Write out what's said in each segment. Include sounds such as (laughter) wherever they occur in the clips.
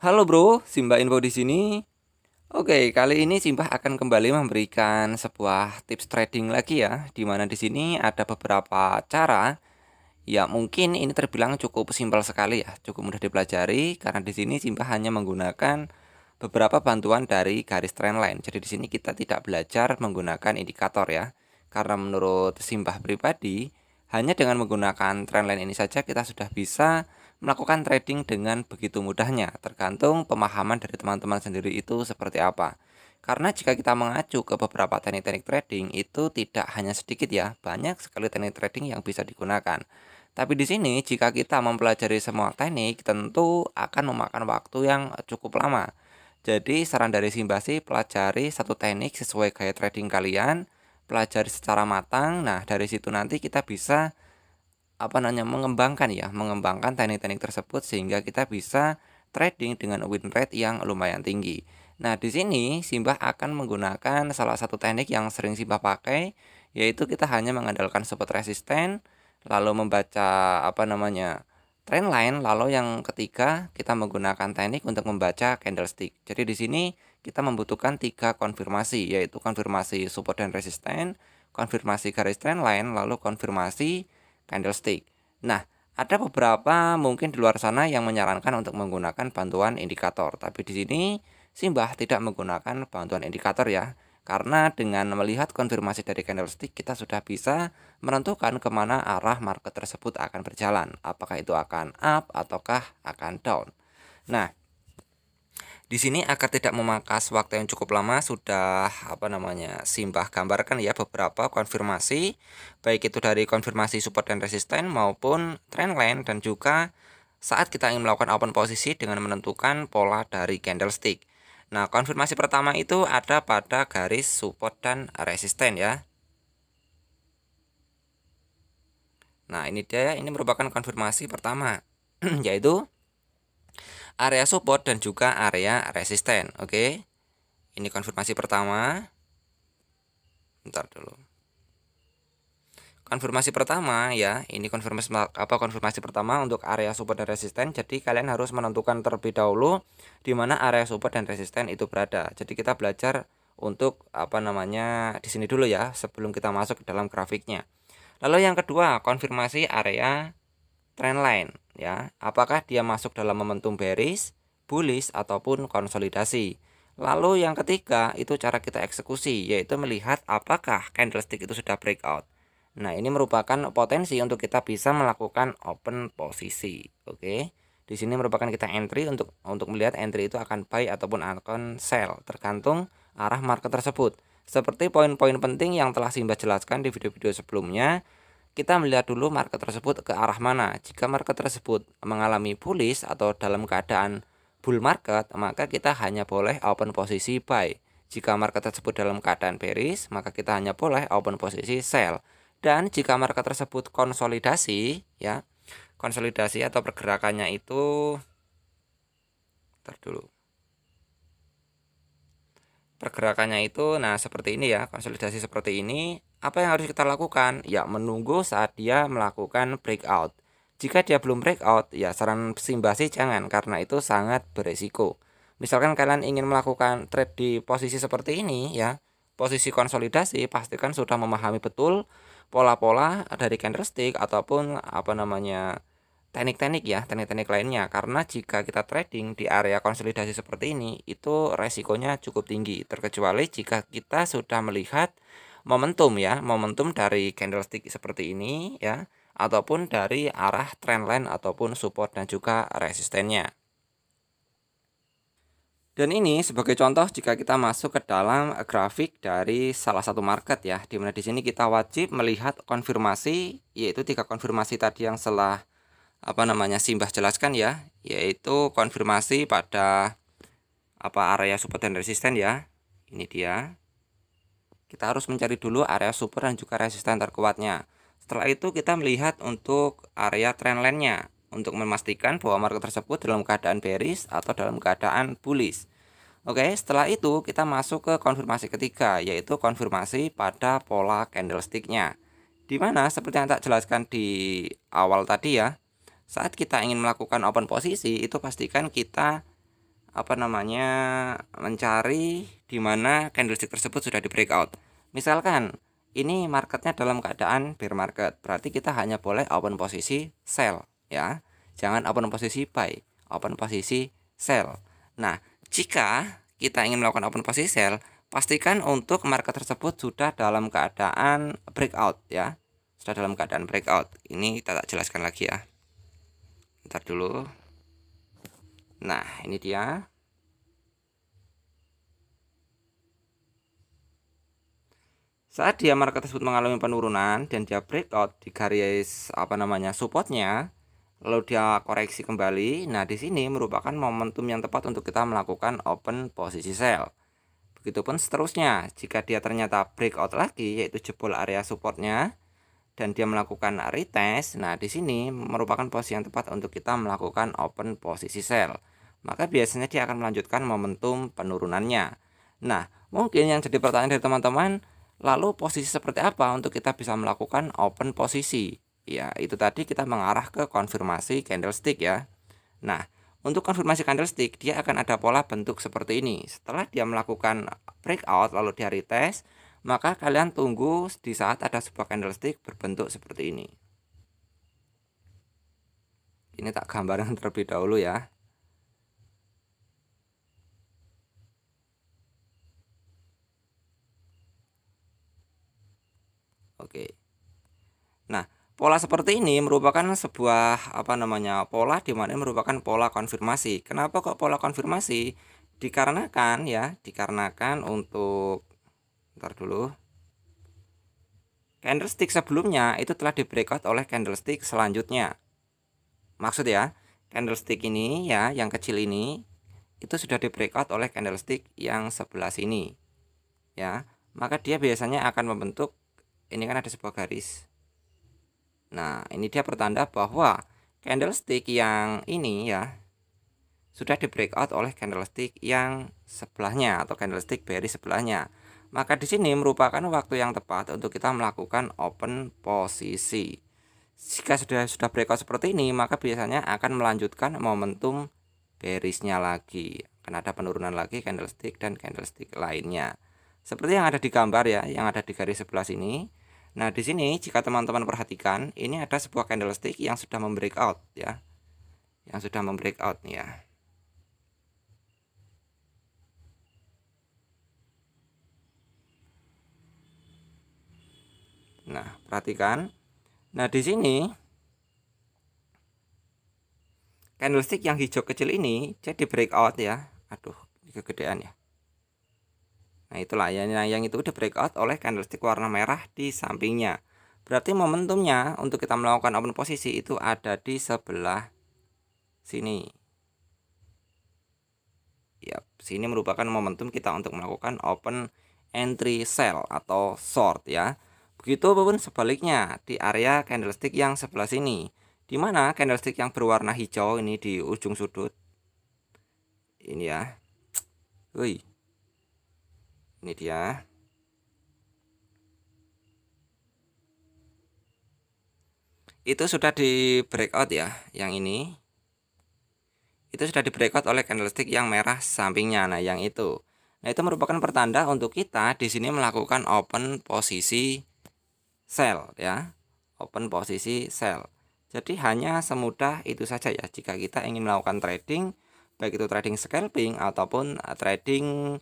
Halo bro, Simba Info di sini. Oke, kali ini Simba akan kembali memberikan sebuah tips trading lagi ya, Di mana di sini ada beberapa cara. Ya mungkin ini terbilang cukup simpel sekali ya, cukup mudah dipelajari karena di sini Simba hanya menggunakan beberapa bantuan dari garis trendline. Jadi di sini kita tidak belajar menggunakan indikator ya, karena menurut Simba pribadi hanya dengan menggunakan trendline ini saja kita sudah bisa melakukan trading dengan begitu mudahnya, tergantung pemahaman dari teman-teman sendiri itu seperti apa. Karena jika kita mengacu ke beberapa teknik-teknik trading itu tidak hanya sedikit ya, banyak sekali teknik trading yang bisa digunakan. Tapi di sini jika kita mempelajari semua teknik tentu akan memakan waktu yang cukup lama. Jadi saran dari Simba sih pelajari satu teknik sesuai gaya trading kalian, pelajari secara matang. Nah, dari situ nanti kita bisa apa namanya mengembangkan ya mengembangkan teknik-teknik tersebut sehingga kita bisa trading dengan win rate yang lumayan tinggi. Nah, di sini Simbah akan menggunakan salah satu teknik yang sering Simbah pakai, yaitu kita hanya mengandalkan support resisten, lalu membaca apa namanya trend line, lalu yang ketiga kita menggunakan teknik untuk membaca candlestick. Jadi di sini kita membutuhkan tiga konfirmasi, yaitu konfirmasi support dan resisten, konfirmasi garis trend line, lalu konfirmasi candlestick. Nah, ada beberapa mungkin di luar sana yang menyarankan untuk menggunakan bantuan indikator, tapi di sini Simbah tidak menggunakan bantuan indikator ya, karena dengan melihat konfirmasi dari candlestick kita sudah bisa menentukan kemana arah market tersebut akan berjalan, apakah itu akan up ataukah akan down. Nah, di sini agar tidak memangkas waktu yang cukup lama sudah apa namanya Simbah gambarkan ya beberapa konfirmasi baik itu dari konfirmasi support dan resisten maupun trendline dan juga saat kita ingin melakukan open posisi dengan menentukan pola dari candlestick. Nah, konfirmasi pertama itu ada pada garis support dan resisten ya. Nah, ini dia ini merupakan konfirmasi pertama (clears throat) yaitu area support dan juga area resisten. Oke. Ini konfirmasi pertama. Bentar dulu. Konfirmasi pertama ya, ini konfirmasi apa konfirmasi pertama untuk area support dan resisten. Jadi kalian harus menentukan terlebih dahulu di mana area support dan resisten itu berada. Jadi kita belajar untuk apa namanya di sini dulu ya sebelum kita masuk ke dalam grafiknya. Lalu yang kedua, konfirmasi area trendline ya apakah dia masuk dalam momentum bearish bullish ataupun konsolidasi lalu yang ketiga itu cara kita eksekusi yaitu melihat apakah candlestick itu sudah breakout nah ini merupakan potensi untuk kita bisa melakukan open posisi oke di sini merupakan kita entry untuk untuk melihat entry itu akan buy ataupun akan sell tergantung arah market tersebut seperti poin-poin penting yang telah Simba jelaskan di video-video sebelumnya kita melihat dulu market tersebut ke arah mana. Jika market tersebut mengalami bullish atau dalam keadaan bull market, maka kita hanya boleh open posisi buy. Jika market tersebut dalam keadaan bearish, maka kita hanya boleh open posisi sell. Dan jika market tersebut konsolidasi, ya, konsolidasi atau pergerakannya itu Bentar dulu. Pergerakannya itu nah seperti ini ya, konsolidasi seperti ini apa yang harus kita lakukan? Ya menunggu saat dia melakukan breakout. Jika dia belum breakout, ya saran Simba sih jangan karena itu sangat beresiko. Misalkan kalian ingin melakukan trade di posisi seperti ini ya, posisi konsolidasi pastikan sudah memahami betul pola-pola dari candlestick ataupun apa namanya teknik-teknik ya, teknik-teknik lainnya karena jika kita trading di area konsolidasi seperti ini itu resikonya cukup tinggi terkecuali jika kita sudah melihat momentum ya, momentum dari candlestick seperti ini ya, ataupun dari arah trendline ataupun support dan juga resistennya. Dan ini sebagai contoh jika kita masuk ke dalam grafik dari salah satu market ya, di mana di sini kita wajib melihat konfirmasi yaitu tiga konfirmasi tadi yang setelah apa namanya Simbah jelaskan ya, yaitu konfirmasi pada apa area support dan resisten ya. Ini dia kita harus mencari dulu area support dan juga resisten terkuatnya. Setelah itu kita melihat untuk area trendline-nya untuk memastikan bahwa market tersebut dalam keadaan bearish atau dalam keadaan bullish. Oke, setelah itu kita masuk ke konfirmasi ketiga yaitu konfirmasi pada pola candlesticknya. Di mana seperti yang tak jelaskan di awal tadi ya, saat kita ingin melakukan open posisi itu pastikan kita apa namanya mencari di mana candlestick tersebut sudah di breakout. Misalkan ini marketnya dalam keadaan bear market, berarti kita hanya boleh open posisi sell ya. Jangan open posisi buy, open posisi sell. Nah, jika kita ingin melakukan open posisi sell, pastikan untuk market tersebut sudah dalam keadaan breakout ya. Sudah dalam keadaan breakout. Ini kita tak jelaskan lagi ya. Ntar dulu. Nah, ini dia. Saat dia market tersebut mengalami penurunan dan dia breakout di garis apa namanya supportnya, lalu dia koreksi kembali. Nah, di sini merupakan momentum yang tepat untuk kita melakukan open posisi sell. Begitupun seterusnya, jika dia ternyata breakout lagi, yaitu jebol area supportnya, dan dia melakukan retest, nah di sini merupakan posisi yang tepat untuk kita melakukan open posisi sell maka biasanya dia akan melanjutkan momentum penurunannya. Nah, mungkin yang jadi pertanyaan dari teman-teman, lalu posisi seperti apa untuk kita bisa melakukan open posisi? Ya, itu tadi kita mengarah ke konfirmasi candlestick ya. Nah, untuk konfirmasi candlestick, dia akan ada pola bentuk seperti ini. Setelah dia melakukan breakout lalu dia retest, maka kalian tunggu di saat ada sebuah candlestick berbentuk seperti ini. Ini tak gambaran terlebih dahulu ya. Oke. Nah, pola seperti ini merupakan sebuah apa namanya? pola di mana merupakan pola konfirmasi. Kenapa kok pola konfirmasi? Dikarenakan ya, dikarenakan untuk ntar dulu. Candlestick sebelumnya itu telah di breakout oleh candlestick selanjutnya. Maksud ya, candlestick ini ya yang kecil ini itu sudah di breakout oleh candlestick yang sebelah sini. Ya, maka dia biasanya akan membentuk ini kan ada sebuah garis nah ini dia pertanda bahwa candlestick yang ini ya sudah di breakout oleh candlestick yang sebelahnya atau candlestick bearish sebelahnya maka di sini merupakan waktu yang tepat untuk kita melakukan open posisi jika sudah sudah breakout seperti ini maka biasanya akan melanjutkan momentum bearishnya lagi karena ada penurunan lagi candlestick dan candlestick lainnya seperti yang ada di gambar ya yang ada di garis sebelah sini Nah, di sini jika teman-teman perhatikan, ini ada sebuah candlestick yang sudah membreak out ya. Yang sudah membreak nih ya. Nah, perhatikan. Nah, di sini candlestick yang hijau kecil ini jadi breakout ya. Aduh, ini kegedean ya. Nah itulah yang yang itu udah breakout oleh candlestick warna merah di sampingnya. Berarti momentumnya untuk kita melakukan open posisi itu ada di sebelah sini. Ya, sini merupakan momentum kita untuk melakukan open entry sell atau short ya. Begitu pun sebaliknya di area candlestick yang sebelah sini. Di mana candlestick yang berwarna hijau ini di ujung sudut. Ini ya. Wih, ini dia itu sudah di breakout ya yang ini itu sudah di breakout oleh candlestick yang merah sampingnya nah yang itu nah itu merupakan pertanda untuk kita di sini melakukan open posisi sell ya open posisi sell jadi hanya semudah itu saja ya jika kita ingin melakukan trading baik itu trading scalping ataupun trading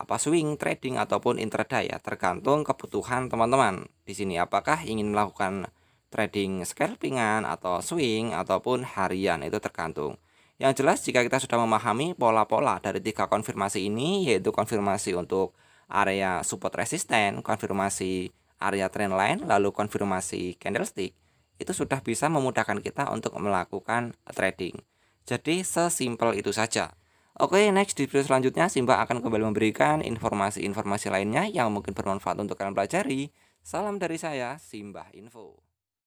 apa swing trading ataupun intraday ya tergantung kebutuhan teman-teman di sini apakah ingin melakukan trading scalpingan atau swing ataupun harian itu tergantung yang jelas jika kita sudah memahami pola-pola dari tiga konfirmasi ini yaitu konfirmasi untuk area support resisten konfirmasi area trend line lalu konfirmasi candlestick itu sudah bisa memudahkan kita untuk melakukan trading jadi sesimpel itu saja Oke, next di video selanjutnya Simba akan kembali memberikan informasi-informasi lainnya yang mungkin bermanfaat untuk kalian pelajari. Salam dari saya, Simbah Info.